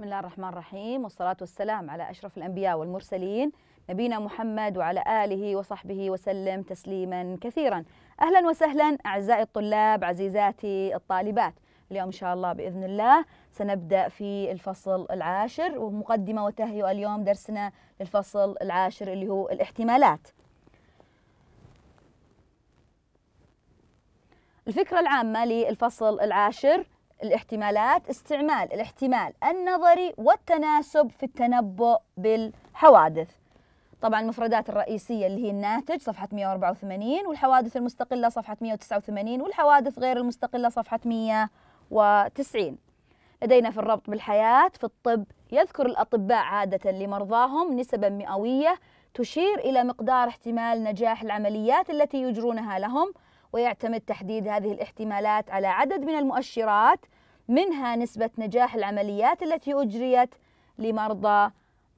بسم الله الرحمن الرحيم والصلاة والسلام على أشرف الأنبياء والمرسلين نبينا محمد وعلى آله وصحبه وسلم تسليما كثيرا أهلا وسهلا أعزائي الطلاب عزيزاتي الطالبات اليوم إن شاء الله بإذن الله سنبدأ في الفصل العاشر ومقدمة وتهيئة اليوم درسنا للفصل العاشر اللي هو الاحتمالات الفكرة العامة للفصل العاشر الاحتمالات استعمال الاحتمال النظري والتناسب في التنبؤ بالحوادث طبعا المفردات الرئيسية اللي هي الناتج صفحة 184 والحوادث المستقلة صفحة 189 والحوادث غير المستقلة صفحة 190 لدينا في الربط بالحياة في الطب يذكر الأطباء عادة لمرضاهم نسبا مئوية تشير إلى مقدار احتمال نجاح العمليات التي يجرونها لهم ويعتمد تحديد هذه الاحتمالات على عدد من المؤشرات منها نسبة نجاح العمليات التي أجريت لمرضى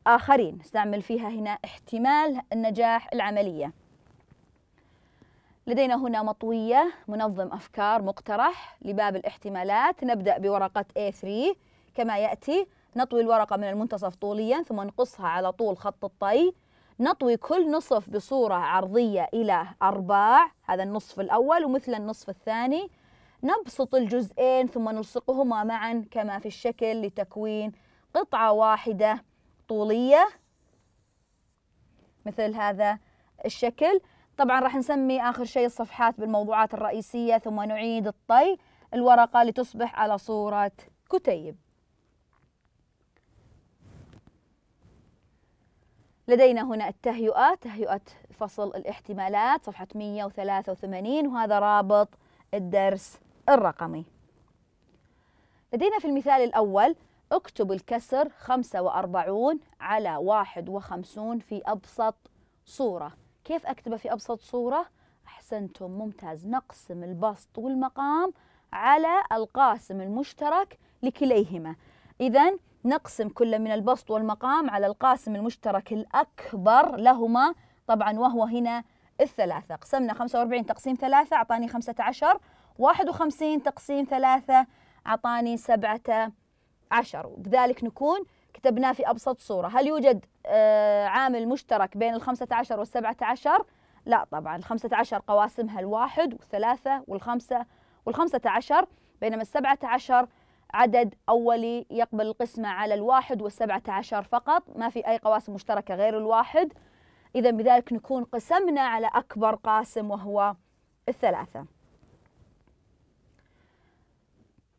آخرين نستعمل فيها هنا احتمال النجاح العملية لدينا هنا مطوية منظم أفكار مقترح لباب الاحتمالات نبدأ بورقة A3 كما يأتي نطوي الورقة من المنتصف طوليا ثم نقصها على طول خط الطي نطوي كل نصف بصورة عرضية إلى أرباع هذا النصف الأول ومثل النصف الثاني نبسط الجزئين ثم نلصقهما معا كما في الشكل لتكوين قطعة واحدة طولية مثل هذا الشكل طبعا راح نسمي آخر شيء الصفحات بالموضوعات الرئيسية ثم نعيد الطي الورقة لتصبح على صورة كتيب لدينا هنا التهيئة تهيئة فصل الاحتمالات صفحة 183 وهذا رابط الدرس الرقمي لدينا في المثال الأول اكتب الكسر 45 على 51 في أبسط صورة كيف أكتبه في أبسط صورة؟ أحسنتم ممتاز نقسم البسط والمقام على القاسم المشترك لكليهما إذا نقسم كل من البسط والمقام على القاسم المشترك الأكبر لهما طبعا وهو هنا الثلاثة قسمنا 45 تقسيم ثلاثة أعطاني 15 51 تقسيم ثلاثة أعطاني 17 وبذلك نكون كتبناه في أبسط صورة هل يوجد آه، عامل مشترك بين الخمسة 15 والسبعة 17 لا طبعا الخمسة 15 قواسمها الواحد والثلاثة والخمسة والخمسة عشر بينما السبعة عشر عدد أولي يقبل القسمة على الواحد والسبعة عشر فقط ما في أي قواسم مشتركة غير الواحد إذا بذلك نكون قسمنا على أكبر قاسم وهو الثلاثة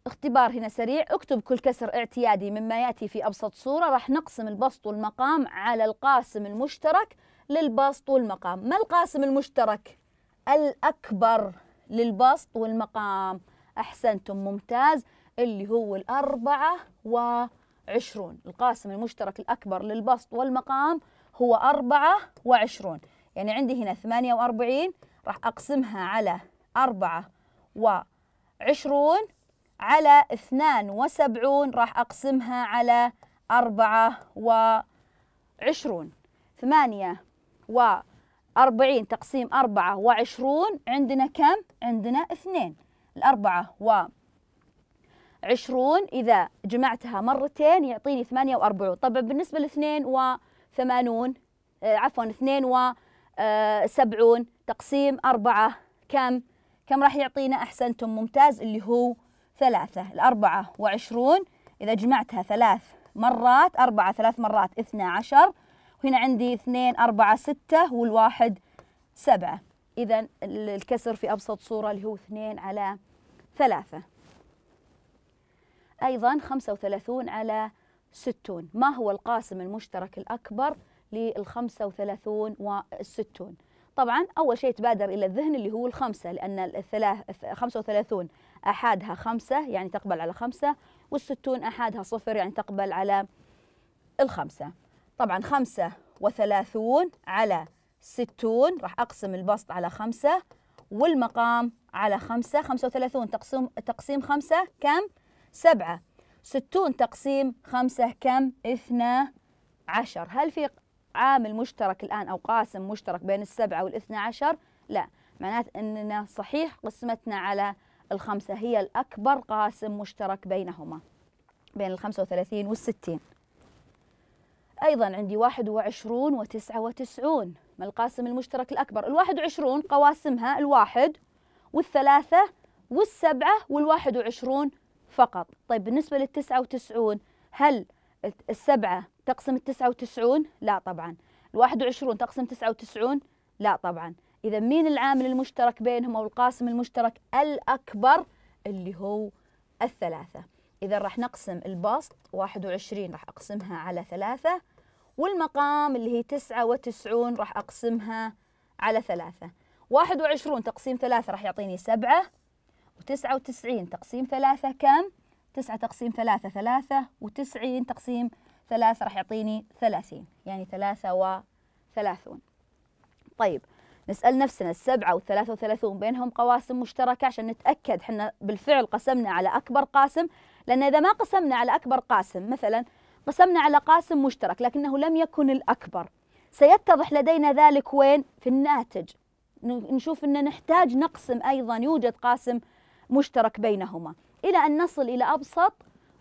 اختبار هنا سريع اكتب كل كسر اعتيادي مما يأتي في أبسط صورة راح نقسم البسط والمقام على القاسم المشترك للبسط والمقام ما القاسم المشترك الأكبر للبسط والمقام أحسنتم ممتاز اللي هو الأربعة وعشرون القاسم المشترك الأكبر للبسط والمقام هو أربعة وعشرون يعني عندي هنا ثمانية وأربعين راح أقسمها على أربعة وعشرون على اثنان وسبعون راح أقسمها على أربعة وعشرون ثمانية وأربعين تقسيم أربعة وعشرون عندنا كم؟ عندنا اثنين الأربعة وعشرون 20 إذا جمعتها مرتين يعطيني 48 طبعا بالنسبة ل 82 آه، عفوا 72 تقسيم 4 كم؟ كم راح يعطينا أحسنتم ممتاز اللي هو ثلاثة الأربعة وعشرون إذا جمعتها ثلاث مرات أربعة ثلاث مرات 12 عشر وهنا عندي اثنين أربعة ستة والواحد سبعة إذا الكسر في أبسط صورة اللي هو اثنين على ثلاثة أيضا 35 على 60 ما هو القاسم المشترك الأكبر لل 35 والستون طبعا أول شيء تبادر إلى الذهن اللي هو الخمسة لأن الثلاث 35 أحادها خمسة يعني تقبل على خمسة والستون أحادها صفر يعني تقبل على الخمسة طبعا خمسة وثلاثون على ستون راح أقسم البسط على خمسة والمقام على خمسة خمسة وثلاثون تقسيم, تقسيم خمسة كم؟ سبعة ستون تقسيم خمسة كم اثنى عشر هل في عامل مشترك الآن أو قاسم مشترك بين السبعة والاثنى عشر لا معناته أننا صحيح قسمتنا على الخمسة هي الأكبر قاسم مشترك بينهما بين الخمسة وثلاثين والستين أيضا عندي واحد وعشرون وتسعة وتسعون ما القاسم المشترك الأكبر الواحد وعشرون قواسمها الواحد والثلاثة والسبعة والواحد وعشرون فقط طيب بالنسبة للتسعة وتسعون هل السبعة تقسم التسعة وتسعون لا طبعا الواحد وعشرون تقسم تسعة وتسعون لا طبعا إذا مين العامل المشترك بينهم أو القاسم المشترك الأكبر اللي هو الثلاثة إذا راح نقسم البسط 21 راح أقسمها على ثلاثة والمقام اللي هي 99 راح أقسمها على ثلاثة 21 تقسيم ثلاثة راح يعطيني سبعة وتسعة وتسعين تقسيم ثلاثة كم؟ تسعة تقسيم ثلاثة ثلاثة وتسعين تقسيم ثلاثة راح يعطيني ثلاثين يعني ثلاثة وثلاثون طيب نسأل نفسنا السبعة والثلاثة وثلاثون بينهم قواسم مشتركة عشان نتأكد حنا بالفعل قسمنا على أكبر قاسم لأن إذا ما قسمنا على أكبر قاسم مثلا قسمنا على قاسم مشترك لكنه لم يكن الأكبر سيتضح لدينا ذلك وين؟ في الناتج نشوف أن نحتاج نقسم أيضا يوجد قاسم مشترك بينهما إلى أن نصل إلى أبسط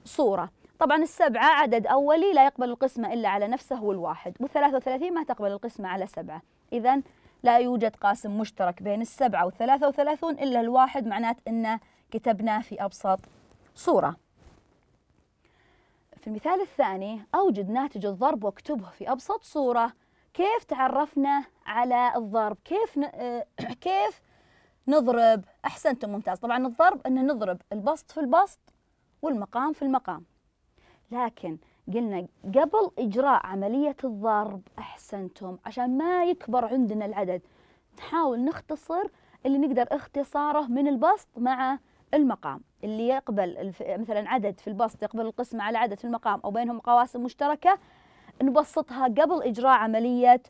صورة طبعا السبعة عدد أولي لا يقبل القسمة إلا على نفسه والواحد والثلاثة وثلاثين ما تقبل القسمة على سبعة إذا لا يوجد قاسم مشترك بين السبعة والثلاثة وثلاثون إلا الواحد معنات أن كتبناه في أبسط صورة في المثال الثاني أوجد ناتج الضرب واكتبه في أبسط صورة كيف تعرفنا على الضرب كيف ن... كيف نضرب أحسنتم ممتاز طبعا الضرب أن نضرب البسط في البسط والمقام في المقام لكن قلنا قبل إجراء عملية الضرب أحسنتم عشان ما يكبر عندنا العدد نحاول نختصر اللي نقدر اختصاره من البسط مع المقام اللي يقبل مثلا عدد في البسط يقبل القسمة على عدد في المقام أو بينهم قواسم مشتركة نبسطها قبل إجراء عملية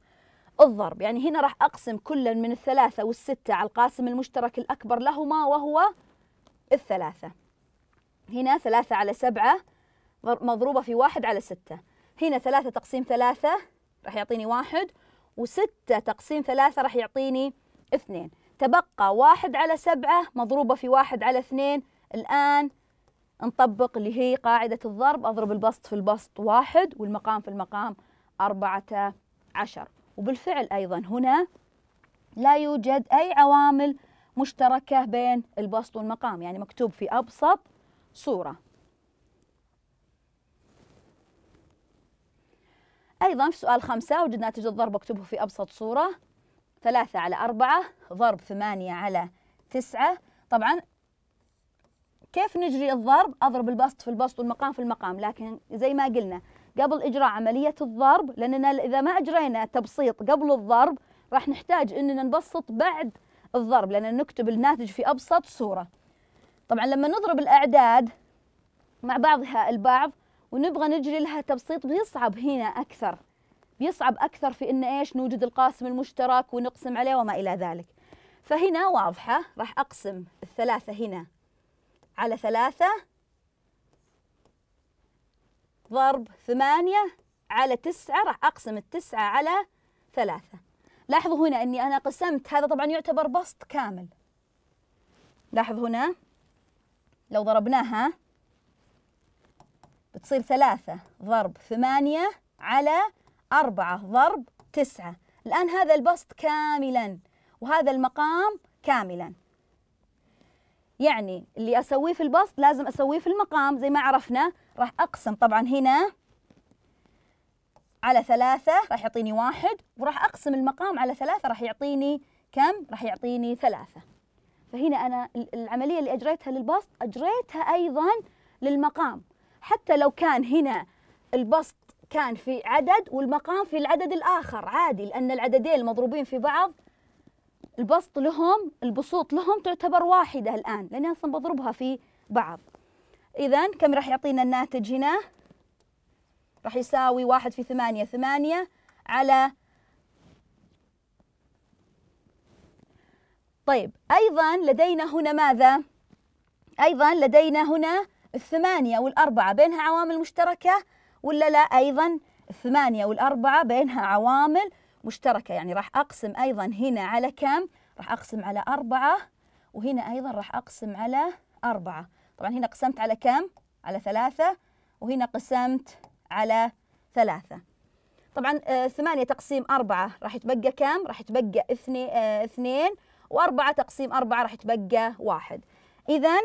الضرب يعني هنا راح أقسم كلا من الثلاثة والستة على القاسم المشترك الأكبر لهما وهو الثلاثة هنا ثلاثة على سبعة مضروبة في واحد على ستة هنا ثلاثة تقسيم ثلاثة راح يعطيني واحد وستة تقسيم ثلاثة راح يعطيني اثنين تبقى واحد على سبعة مضروبة في واحد على اثنين الآن نطبق اللي هي قاعدة الضرب أضرب البسط في البسط واحد والمقام في المقام أربعة عشر وبالفعل أيضا هنا لا يوجد أي عوامل مشتركة بين البسط والمقام يعني مكتوب في أبسط صورة أيضا في سؤال خمسة وجدنا ناتج الضرب اكتبه في أبسط صورة ثلاثة على أربعة ضرب ثمانية على تسعة طبعا كيف نجري الضرب أضرب البسط في البسط والمقام في المقام لكن زي ما قلنا قبل إجراء عملية الضرب لأننا إذا ما أجرينا تبسيط قبل الضرب راح نحتاج أننا نبسط بعد الضرب لأننا نكتب الناتج في أبسط صورة طبعا لما نضرب الأعداد مع بعضها البعض ونبغى نجري لها تبسيط بيصعب هنا أكثر بيصعب أكثر في أن إيش نوجد القاسم المشترك ونقسم عليه وما إلى ذلك فهنا واضحة راح أقسم الثلاثة هنا على ثلاثة ضرب ثمانية على تسعة راح أقسم التسعة على ثلاثة لاحظوا هنا أني أنا قسمت هذا طبعا يعتبر بسط كامل لاحظ هنا لو ضربناها بتصير ثلاثة ضرب ثمانية على أربعة ضرب تسعة الآن هذا البسط كاملا وهذا المقام كاملا يعني اللي اسويه في البسط لازم اسويه في المقام زي ما عرفنا راح اقسم طبعا هنا على ثلاثة راح يعطيني واحد وراح أقسم المقام على ثلاثة راح يعطيني كم؟ راح يعطيني ثلاثة فهنا أنا العملية اللي أجريتها للبسط أجريتها أيضا للمقام حتى لو كان هنا البسط كان في عدد والمقام في العدد الآخر عادي لأن العددين المضروبين في بعض البسط لهم البسوط لهم تعتبر واحدة الآن لأني أصلا بضربها في بعض إذا كم راح يعطينا الناتج هنا؟ راح يساوي واحد في ثمانية ثمانية على طيب أيضا لدينا هنا ماذا؟ أيضا لدينا هنا الثمانية والأربعة بينها عوامل مشتركة ولا لا أيضا الثمانية والأربعة بينها عوامل مشتركة يعني راح أقسم أيضا هنا على كم؟ راح أقسم على أربعة وهنا أيضا راح أقسم على أربعة طبعا هنا قسمت على كم؟ على ثلاثة وهنا قسمت على ثلاثة طبعا آه ثمانية تقسيم أربعة راح يتبقى كم؟ راح يتبقى اثنين, آه اثنين وأربعة تقسيم أربعة راح يتبقى واحد إذا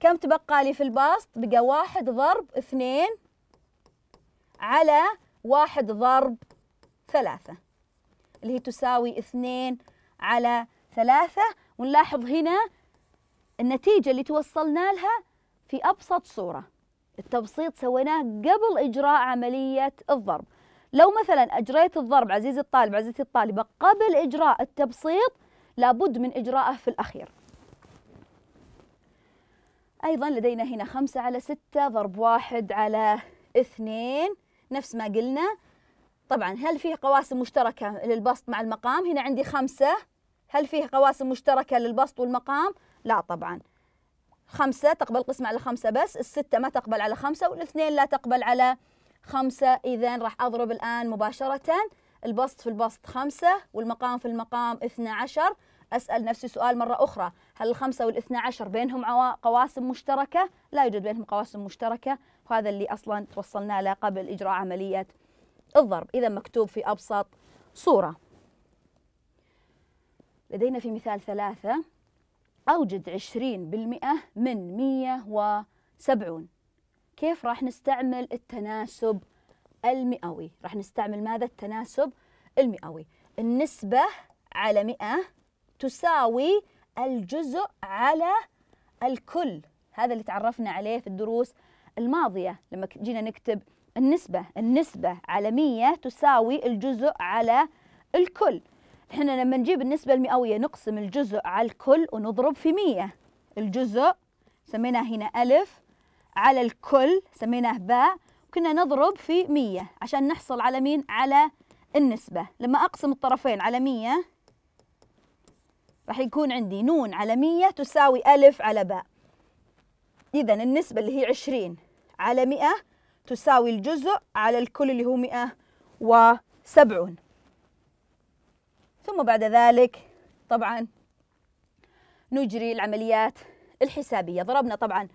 كم تبقى لي في البسط؟ بقى واحد ضرب اثنين على واحد ضرب ثلاثة اللي هي تساوي اثنين على ثلاثة ونلاحظ هنا النتيجة اللي توصلنا لها في أبسط صورة التبسيط سويناه قبل إجراء عملية الضرب لو مثلا أجريت الضرب عزيزي الطالب عزيزتي الطالبة قبل إجراء التبسيط لابد من إجراءه في الأخير أيضا لدينا هنا خمسة على ستة ضرب واحد على اثنين نفس ما قلنا طبعا هل فيه قواسم مشتركة للبسط مع المقام هنا عندي خمسة هل فيه قواسم مشتركة للبسط والمقام لا طبعا خمسة تقبل قسمة على خمسة بس الستة ما تقبل على خمسة والاثنين لا تقبل على خمسة إذا راح أضرب الآن مباشرة البسط في البسط خمسة والمقام في المقام اثنى عشر أسأل نفسي سؤال مرة أخرى هل الخمسة والاثنى عشر بينهم قواسم مشتركة؟ لا يوجد بينهم قواسم مشتركة وهذا اللي أصلا توصلنا له قبل إجراء عملية الضرب إذا مكتوب في أبسط صورة لدينا في مثال ثلاثة أوجد 20% من 170 كيف راح نستعمل التناسب المئوي راح نستعمل ماذا التناسب المئوي النسبة على 100 تساوي الجزء على الكل هذا اللي تعرفنا عليه في الدروس الماضية لما جينا نكتب النسبة النسبة عالمية تساوي الجزء على الكل احنا لما نجيب النسبة المئوية نقسم الجزء على الكل ونضرب في مية الجزء سميناه هنا ألف على الكل سميناه باء وكنا نضرب في مية عشان نحصل على مين؟ على النسبة لما أقسم الطرفين على مية راح يكون عندي نون على مية تساوي ألف على باء إذا النسبة اللي هي عشرين على مئة تساوي الجزء على الكل اللي هو 170 ثم بعد ذلك طبعا نجري العمليات الحسابية ضربنا طبعا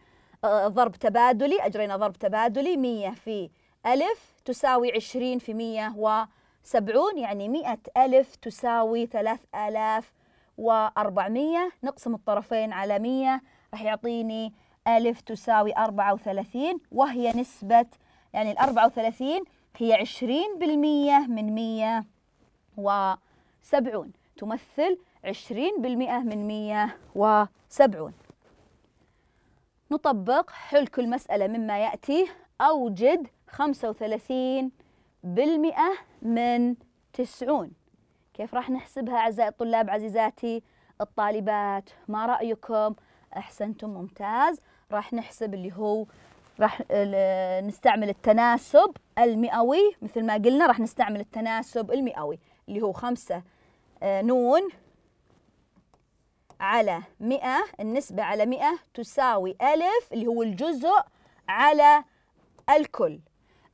آه، ضرب تبادلي أجرينا ضرب تبادلي 100 في ألف تساوي 20 في 170 يعني 100 ألف تساوي 3400 نقسم الطرفين على 100 راح يعطيني ألف تساوي 34 وهي نسبة يعني ال 34 هي 20% من 170 تمثل 20% من 170 نطبق حل كل مسألة مما يأتي أوجد 35% من 90 كيف راح نحسبها أعزائي الطلاب عزيزاتي الطالبات ما رأيكم أحسنتم ممتاز راح نحسب اللي هو راح نستعمل التناسب المئوي مثل ما قلنا راح نستعمل التناسب المئوي اللي هو خمسة آه، نون على مئة النسبة على مئة تساوي ألف اللي هو الجزء على الكل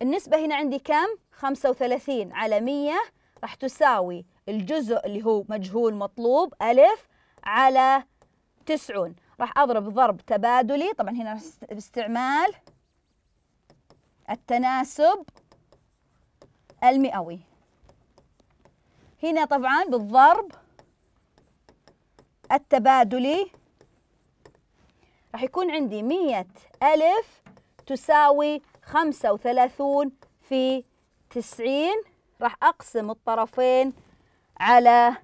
النسبة هنا عندي كم؟ خمسة وثلاثين على مية راح تساوي الجزء اللي هو مجهول مطلوب ألف على تسعون راح أضرب ضرب تبادلي طبعا هنا باستعمال التناسب المئوي هنا طبعا بالضرب التبادلي راح يكون عندي مية ألف تساوي خمسة وثلاثون في تسعين راح أقسم الطرفين على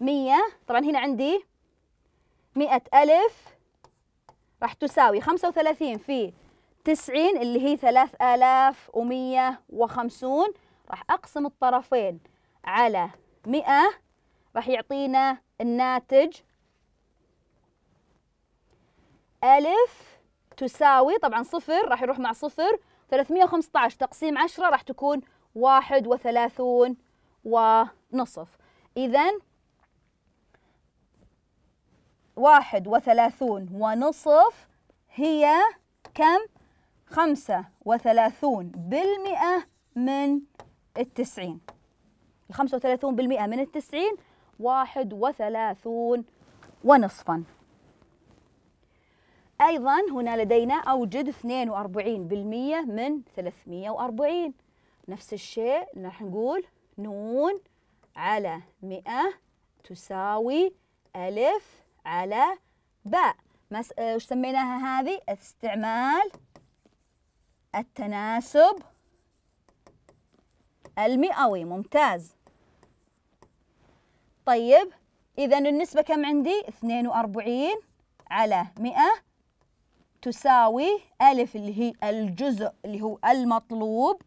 مية طبعا هنا عندي مئة ألف راح تساوي 35 في 90 اللي هي 3150 راح أقسم الطرفين على 100 راح يعطينا الناتج ألف تساوي طبعا صفر راح يروح مع صفر 315 تقسيم 10 راح تكون واحد وثلاثون ونصف إذا واحد وثلاثون ونصف هي كم؟ خمسة وثلاثون بالمئة من التسعين الخمسة وثلاثون بالمئة من التسعين واحد وثلاثون ونصفا أيضا هنا لدينا أوجد 42% من 340 نفس الشيء راح نقول نون على 100 تساوي ألف على باء آه، وش سميناها هذه استعمال التناسب المئوي ممتاز طيب إذا النسبة كم عندي 42 على 100 تساوي ألف اللي هي الجزء اللي هو المطلوب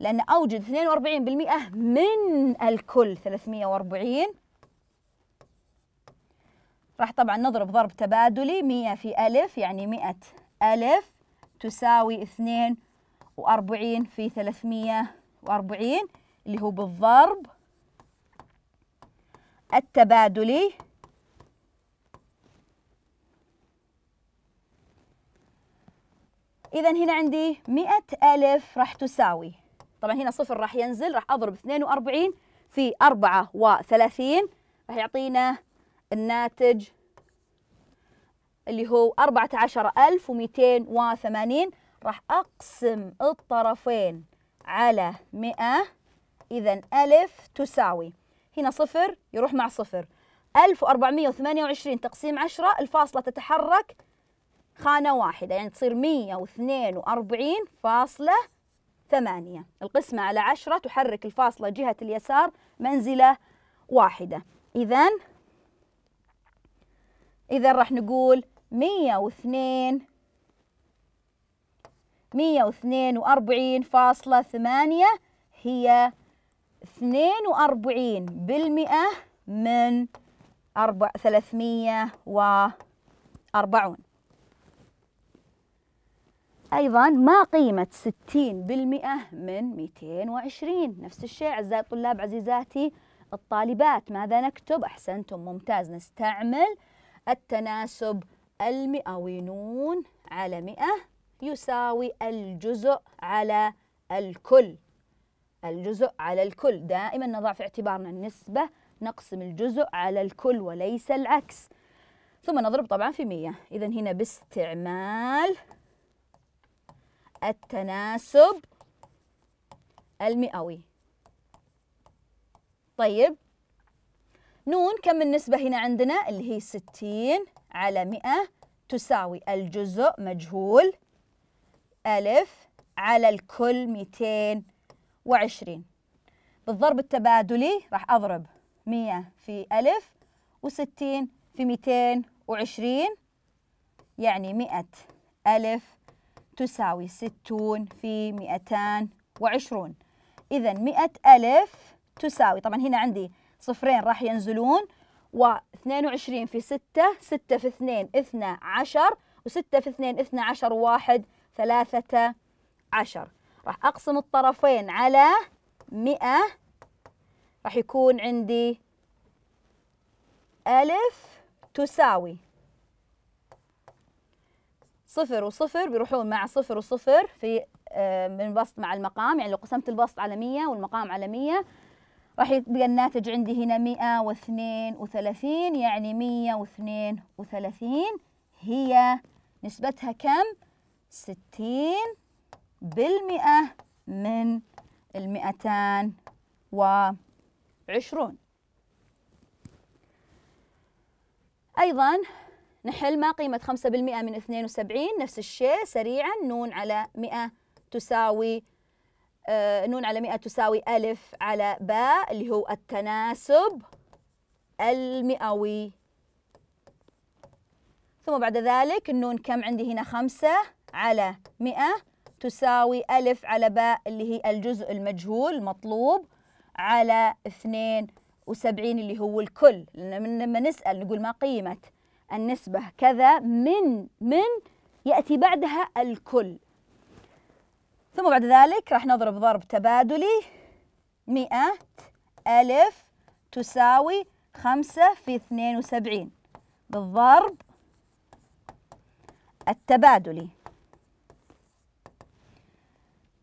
لأن أوجد 42% من الكل 340 راح طبعا نضرب ضرب تبادلي 100 في ألف يعني 100 ألف تساوي 42 في 340 اللي هو بالضرب التبادلي إذا هنا عندي 100 ألف راح تساوي طبعا هنا صفر راح ينزل راح أضرب 42 في 34 راح يعطينا الناتج اللي هو 14280 راح أقسم الطرفين على 100 إذا ألف تساوي هنا صفر يروح مع صفر 1428 تقسيم 10 الفاصلة تتحرك خانة واحدة يعني تصير 142 فاصلة ثمانية القسمة على 10 تحرك الفاصلة جهة اليسار منزلة واحدة إذا إذا راح نقول مية واثنين مية واثنين وأربعين فاصلة ثمانية هي اثنين وأربعين بالمئة من أربع ثلاثمية وأربعون أيضا ما قيمة ستين بالمئة من ميتين وعشرين نفس الشيء أعزائي الطلاب عزيزاتي الطالبات ماذا نكتب أحسنتم ممتاز نستعمل التناسب المئوي نون على مئة يساوي الجزء على الكل الجزء على الكل دائما نضع في اعتبارنا النسبة نقسم الجزء على الكل وليس العكس ثم نضرب طبعا في مية إذا هنا باستعمال التناسب المئوي طيب نون كم النسبة هنا عندنا اللي هي 60 على 100 تساوي الجزء مجهول ألف على الكل 220 بالضرب التبادلي راح أضرب 100 في ألف و60 في 220 يعني 100 ألف تساوي 60 في 220 إذا 100 ألف تساوي طبعا هنا عندي صفرين راح ينزلون و22 في 6 6 في 2 12 و6 في 2 12 و1 13 راح أقسم الطرفين على 100 راح يكون عندي ألف تساوي صفر وصفر بيروحون مع صفر وصفر في آه، من بسط مع المقام يعني لو قسمت البسط على 100 والمقام على 100 راح يبقى الناتج عندي هنا 132 يعني 132 هي نسبتها كم؟ 60 بالمئة من المئتان وعشرون أيضا نحل ما قيمة 5% من 72 نفس الشيء سريعا نون على 100 تساوي آه، نون على مئة تساوي ألف على باء اللي هو التناسب المئوي ثم بعد ذلك النون كم عندي هنا خمسة على مئة تساوي ألف على باء اللي هي الجزء المجهول المطلوب على اثنين وسبعين اللي هو الكل لأن لما نسأل نقول ما قيمة النسبة كذا من من يأتي بعدها الكل ثم بعد ذلك راح نضرب ضرب تبادلي مئة ألف تساوي خمسة في اثنين وسبعين بالضرب التبادلي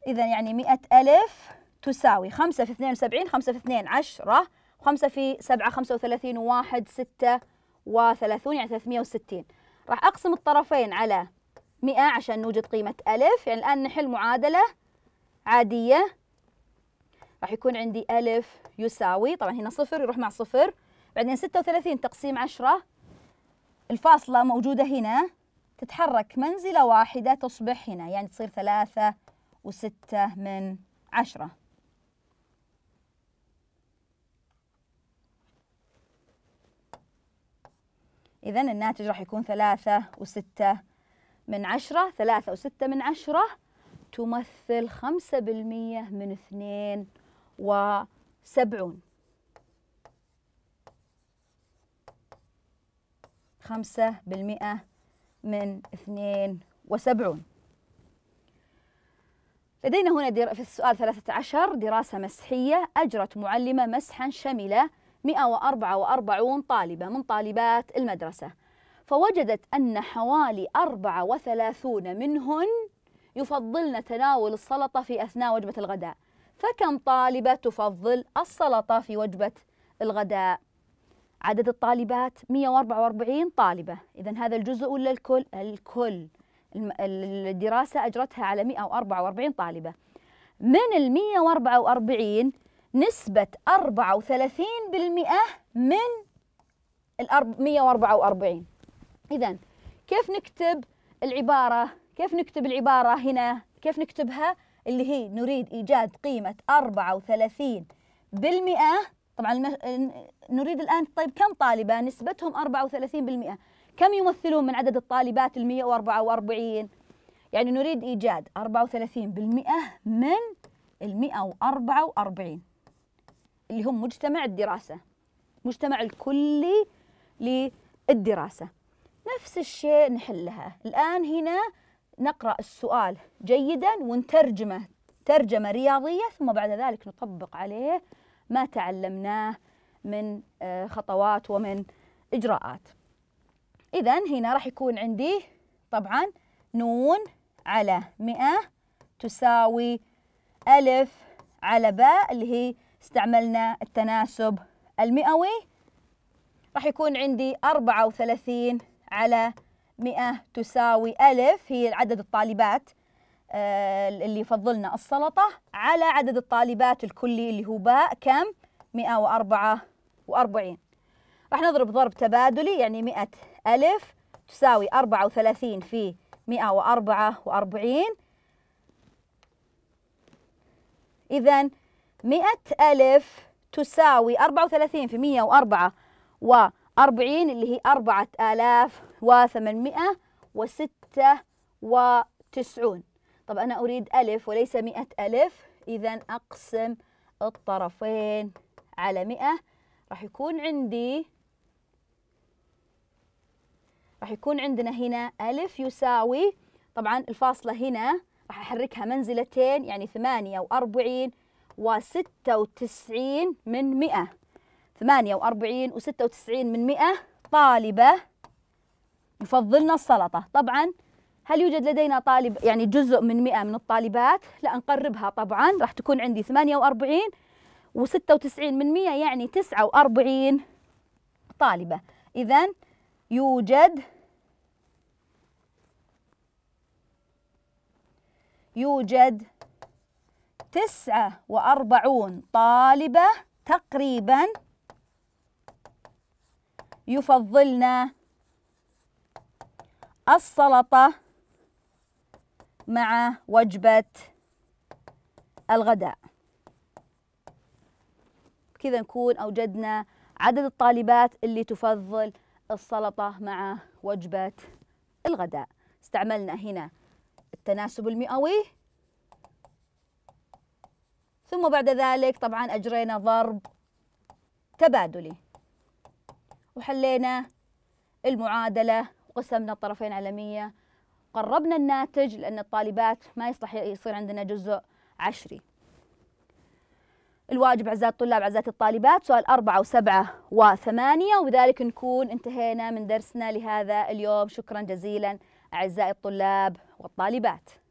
إذا يعني مئة ألف تساوي خمسة في اثنين وسبعين خمسة في اثنين عشرة خمسة في سبعة خمسة وثلاثين واحد ستة وثلاثون يعني ثلاثمية وستين راح أقسم الطرفين على 100 عشان نوجد قيمة ألف يعني الآن نحل معادلة عادية راح يكون عندي ألف يساوي طبعا هنا صفر يروح مع صفر بعدين 36 تقسيم 10 الفاصلة موجودة هنا تتحرك منزلة واحدة تصبح هنا يعني تصير ثلاثة وستة من عشرة إذا الناتج راح يكون ثلاثة وستة من عشرة ثلاثة وستة من عشرة تمثل خمسة بالمية من اثنين وسبعون خمسة بالمئة من اثنين وسبعون لدينا هنا في السؤال 13 دراسة مسحية أجرت معلمة مسحا شمل 144 طالبة من طالبات المدرسة فوجدت أن حوالي 34 منهن يفضلن تناول السلطة في أثناء وجبة الغداء فكم طالبة تفضل السلطة في وجبة الغداء؟ عدد الطالبات 144 طالبة إذا هذا الجزء ولا الكل؟ الكل الدراسة أجرتها على 144 طالبة من ال 144 نسبة 34% من ال 144 إذا كيف نكتب العبارة كيف نكتب العبارة هنا كيف نكتبها اللي هي نريد إيجاد قيمة 34 بالمئة طبعا المش... نريد الآن طيب كم طالبة نسبتهم 34 بالمئة كم يمثلون من عدد الطالبات ال 144 يعني نريد إيجاد 34 بالمئة من ال 144 اللي هم مجتمع الدراسة مجتمع الكلي للدراسة نفس الشيء نحلها الآن هنا نقرأ السؤال جيدا ونترجمه ترجمة رياضية ثم بعد ذلك نطبق عليه ما تعلمناه من آه، خطوات ومن إجراءات إذا هنا راح يكون عندي طبعا نون على مئة تساوي ألف على باء اللي هي استعملنا التناسب المئوي راح يكون عندي أربعة وثلاثين على 100 تساوي ألف هي عدد الطالبات آه، اللي فضلنا السلطة على عدد الطالبات الكلي اللي هو باء كم 144 راح نضرب ضرب تبادلي يعني 100 ألف تساوي 34 في 144 إذا 100 ألف تساوي 34 في 144 أربعين اللي هي أربعة آلاف وثمانمائة وستة وتسعون طب أنا أريد ألف وليس مئة ألف إذا أقسم الطرفين على مئة راح يكون عندي راح يكون عندنا هنا ألف يساوي طبعا الفاصلة هنا راح أحركها منزلتين يعني ثمانية وأربعين وستة وتسعين من مئة 48 و96 من 100 طالبة يفضلنا السلطة طبعا هل يوجد لدينا طالب يعني جزء من 100 من الطالبات لا نقربها طبعا راح تكون عندي 48 و96 من 100 يعني 49 طالبة إذا يوجد يوجد تسعة وأربعون طالبة تقريباً يفضلن السلطة مع وجبة الغداء كذا نكون أوجدنا عدد الطالبات اللي تفضل السلطة مع وجبة الغداء استعملنا هنا التناسب المئوي ثم بعد ذلك طبعا أجرينا ضرب تبادلي وحلينا المعادلة وقسمنا الطرفين على مية قربنا الناتج لأن الطالبات ما يصلح يصير عندنا جزء عشري الواجب أعزائي الطلاب أعزائي الطالبات سؤال أربعة وسبعة وثمانية وبذلك نكون انتهينا من درسنا لهذا اليوم شكرا جزيلا أعزائي الطلاب والطالبات